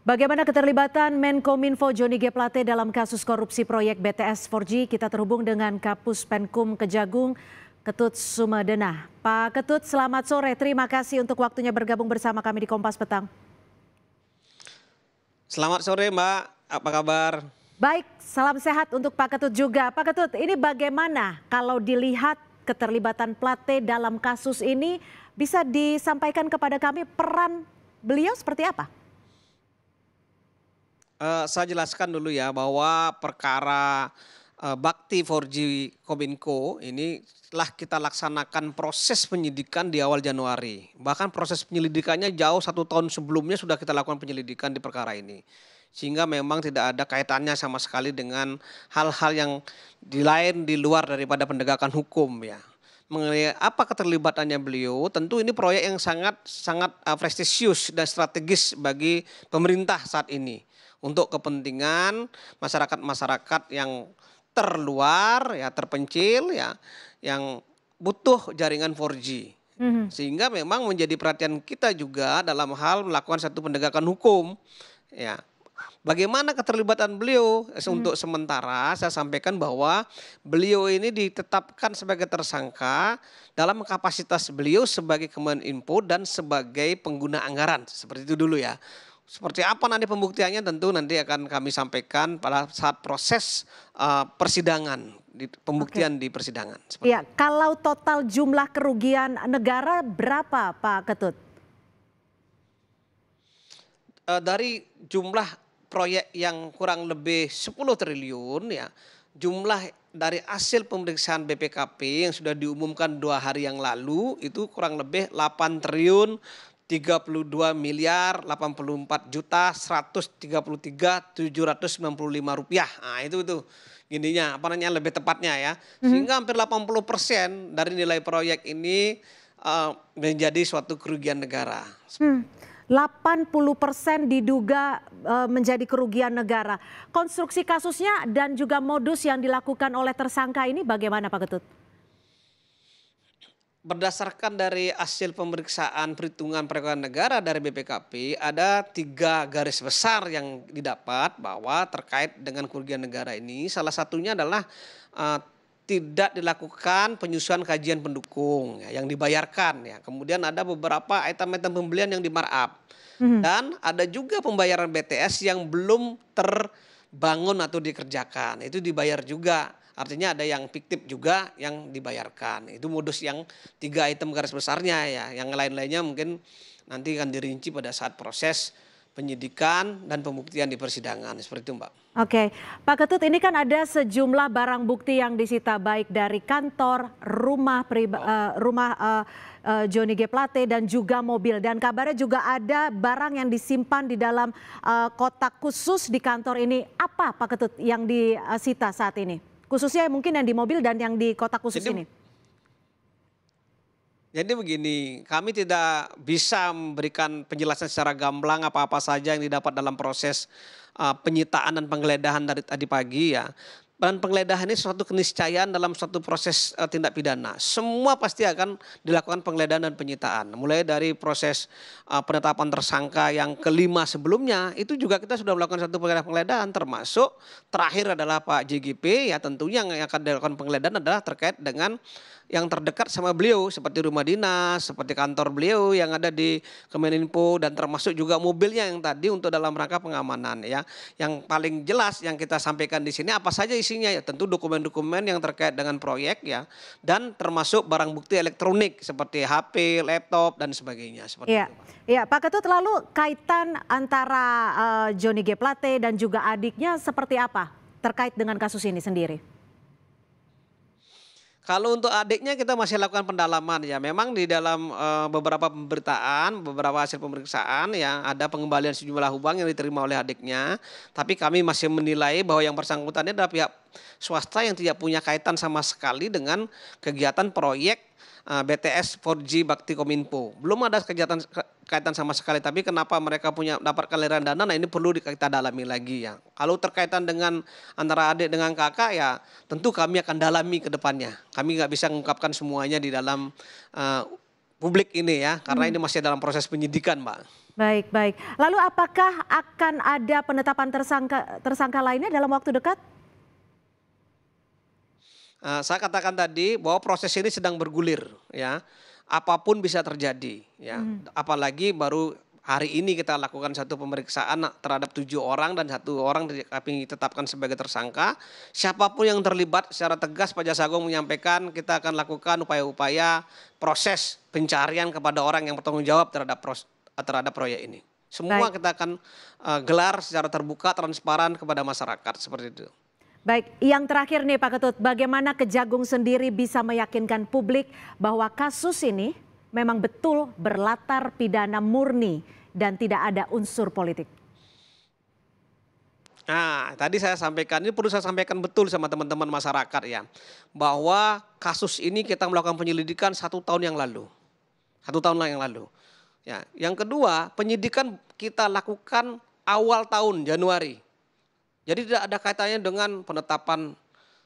Bagaimana keterlibatan Menkominfo Joni G. Plate dalam kasus korupsi proyek BTS 4G? Kita terhubung dengan Kapus Penkum Kejagung, Ketut Sumedena. Pak Ketut, selamat sore. Terima kasih untuk waktunya bergabung bersama kami di Kompas Petang. Selamat sore Mbak, apa kabar? Baik, salam sehat untuk Pak Ketut juga. Pak Ketut, ini bagaimana kalau dilihat keterlibatan Plate dalam kasus ini bisa disampaikan kepada kami peran beliau seperti apa? Uh, saya jelaskan dulu ya bahwa perkara uh, Bakti 4G Kominfo ini telah kita laksanakan proses penyidikan di awal Januari. Bahkan proses penyelidikannya jauh satu tahun sebelumnya sudah kita lakukan penyelidikan di perkara ini. Sehingga memang tidak ada kaitannya sama sekali dengan hal-hal yang di lain di luar daripada penegakan hukum ya mengenai apa keterlibatannya beliau, tentu ini proyek yang sangat sangat uh, prestisius dan strategis bagi pemerintah saat ini untuk kepentingan masyarakat-masyarakat yang terluar ya terpencil ya yang butuh jaringan 4G. Mhm. Sehingga memang menjadi perhatian kita juga dalam hal melakukan satu pendegakan hukum ya Bagaimana keterlibatan beliau? Hmm. Untuk sementara saya sampaikan bahwa beliau ini ditetapkan sebagai tersangka dalam kapasitas beliau sebagai Kemeninfo dan sebagai pengguna anggaran. Seperti itu dulu ya. Seperti apa nanti pembuktiannya tentu nanti akan kami sampaikan pada saat proses uh, persidangan, di, pembuktian Oke. di persidangan. Iya, kalau total jumlah kerugian negara berapa Pak Ketut? Uh, dari jumlah proyek yang kurang lebih 10 triliun ya jumlah dari hasil pemeriksaan BPKP yang sudah diumumkan dua hari yang lalu itu kurang lebih 8 triliun 32 miliar 84 juta 133 795 rupiah. Nah, itu itu gininya apa namanya lebih tepatnya ya. Mhm. Sehingga hampir 80 persen dari nilai proyek ini uh, menjadi suatu kerugian negara. Hmm. 80% diduga e, menjadi kerugian negara. Konstruksi kasusnya dan juga modus yang dilakukan oleh tersangka ini bagaimana Pak Ketut? Berdasarkan dari hasil pemeriksaan perhitungan perekonomian negara dari BPKP, ada tiga garis besar yang didapat bahwa terkait dengan kerugian negara ini. Salah satunya adalah e, tidak dilakukan penyusuan kajian pendukung ya, yang dibayarkan ya. Kemudian ada beberapa item-item pembelian yang dimarap, mm Hmm. Dan ada juga pembayaran BTS yang belum terbangun atau dikerjakan. Itu dibayar juga. Artinya ada yang fiktif juga yang dibayarkan. Itu modus yang tiga item garis besarnya ya. Yang lain-lainnya mungkin nanti akan dirinci pada saat proses penyidikan dan pembuktian di persidangan seperti itu Mbak. Oke, Pak Ketut ini kan ada sejumlah barang bukti yang disita baik dari kantor, rumah priba, oh. rumah uh, eh, uh, eh, Johnny G Plate dan juga mobil dan kabarnya juga ada barang yang disimpan di dalam uh, kotak khusus di kantor ini. Apa Pak Ketut yang disita saat ini? Khususnya mungkin yang di mobil dan yang di kotak khusus Jadi, ini? Jadi begini, kami tidak bisa memberikan penjelasan secara gamblang apa-apa saja yang didapat dalam proses uh, penyitaan dan penggeledahan dari tadi pagi ya bahan penggeledahan ini suatu keniscayaan dalam suatu proses eh, tindak pidana. Semua pasti akan dilakukan penggeledahan dan penyitaan. Mulai dari proses eh, penetapan tersangka yang kelima sebelumnya, itu juga kita sudah melakukan satu penggeledahan termasuk terakhir adalah Pak JGP ya tentunya yang akan dilakukan penggeledahan adalah terkait dengan yang terdekat sama beliau seperti rumah dinas, seperti kantor beliau yang ada di Kemeninfo dan termasuk juga mobilnya yang tadi untuk dalam rangka pengamanan ya. Yang paling jelas yang kita sampaikan di sini apa saja isi isinya ya tentu dokumen-dokumen yang terkait dengan proyek ya dan termasuk barang bukti elektronik seperti HP, laptop dan sebagainya seperti ya. itu. Iya, Pak Ketut lalu kaitan antara uh, Johnny G Plate dan juga adiknya seperti apa terkait dengan kasus ini sendiri? Kalau untuk adiknya kita masih lakukan pendalaman ya. Memang di dalam e, beberapa pemberitaan, beberapa hasil pemeriksaan ya ada pengembalian sejumlah uang yang diterima oleh adiknya. Tapi kami masih menilai bahwa yang bersangkutannya adalah pihak swasta yang tidak punya kaitan sama sekali dengan kegiatan proyek Eh, BTS 4G Bakti Kominfo. Belum ada kegiatan kaitan sama sekali, tapi kenapa mereka punya dapat kaliran dana? Nah, ini perlu kita dalami lagi ya. Kalau terkaitan dengan antara adik dengan kakak ya, tentu kami akan dalami ke depannya. Kami nggak bisa mengungkapkan semuanya di dalam uh, publik ini ya, karena hmm. ini masih dalam proses penyidikan, Mbak. Baik, baik. Lalu apakah akan ada penetapan tersangka tersangka lainnya dalam waktu dekat? Eh, saya katakan tadi bahwa proses ini sedang bergulir ya. Apapun bisa terjadi ya. Hmm. Apalagi baru hari ini kita lakukan satu pemeriksaan terhadap tujuh orang dan satu orang kami tetapkan sebagai tersangka. Siapapun yang terlibat secara tegas Pak Jasa Agung menyampaikan kita akan lakukan upaya-upaya proses pencarian kepada orang yang bertanggung jawab terhadap pros terhadap proyek ini. Semua Baik. kita akan uh, gelar secara terbuka, transparan kepada masyarakat seperti itu. Baik, yang terakhir nih Pak Ketut, bagaimana Kejagung sendiri bisa meyakinkan publik bahwa kasus ini memang betul berlatar pidana murni dan tidak ada unsur politik? Nah, tadi saya sampaikan, ini perlu saya sampaikan betul sama teman-teman masyarakat ya, bahwa kasus ini kita melakukan penyelidikan satu tahun yang lalu. Satu tahun yang lalu. Ya, yang kedua, penyidikan kita lakukan awal tahun Januari jadi tidak ada kaitannya dengan penetapan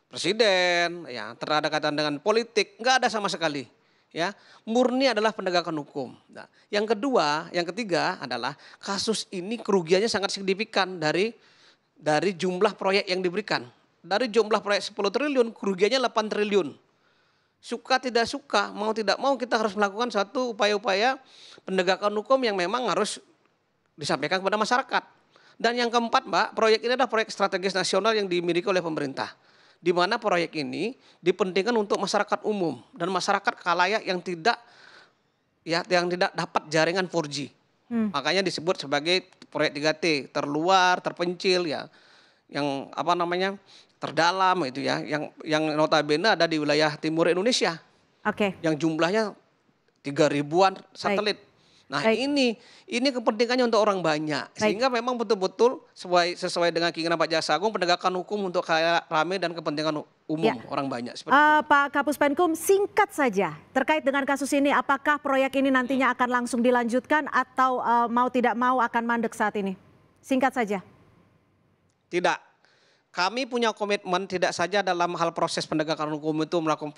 presiden, ya, terhadap ada kaitan dengan politik, nggak ada sama sekali. Ya, murni adalah penegakan hukum. Nah, yang kedua, yang ketiga adalah kasus ini kerugiannya sangat signifikan dari dari jumlah proyek yang diberikan. Dari jumlah proyek 10 triliun, kerugiannya 8 triliun. Suka tidak suka, mau tidak mau kita harus melakukan satu upaya-upaya penegakan hukum yang memang harus disampaikan kepada masyarakat. Dan yang keempat Mbak, proyek ini adalah proyek strategis nasional yang dimiliki oleh pemerintah. Di mana proyek ini dipentingkan untuk masyarakat umum dan masyarakat kalayak yang tidak ya yang tidak dapat jaringan 4G. Hmm. Makanya disebut sebagai proyek 3T, terluar, terpencil ya. Yang apa namanya? terdalam itu ya, yang yang notabene ada di wilayah timur Indonesia. Oke. Okay. Yang jumlahnya tiga ribuan satelit. Baik. Nah Baik. ini ini kepentingannya untuk orang banyak Baik. sehingga memang betul-betul sesuai sesuai dengan keinginan Pak Jasa Agung penegakan hukum untuk kayak rame dan kepentingan ya. umum ya. orang banyak. Seperti uh, Pak Kapus Penkum singkat saja terkait dengan kasus ini apakah proyek ini nantinya akan langsung dilanjutkan atau uh, mau tidak mau akan mandek saat ini? Singkat saja. Tidak, kami punya komitmen tidak saja dalam hal proses penegakan hukum itu melakukan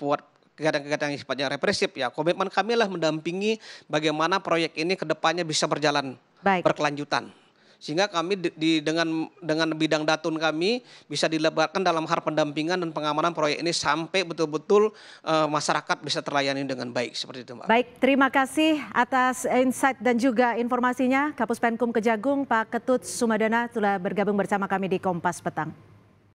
kegiatan-kegiatan yang sifatnya represif ya komitmen kami lah mendampingi bagaimana proyek ini kedepannya bisa berjalan Baik. berkelanjutan sehingga kami di, di dengan dengan bidang datun kami bisa dilebarkan dalam hal pendampingan dan pengamanan proyek ini sampai betul-betul uh, masyarakat bisa terlayani dengan baik seperti itu Mbak. Baik, terima kasih atas insight dan juga informasinya Kapus Penkum Kejagung Pak Ketut Sumadana telah bergabung bersama kami di Kompas Petang.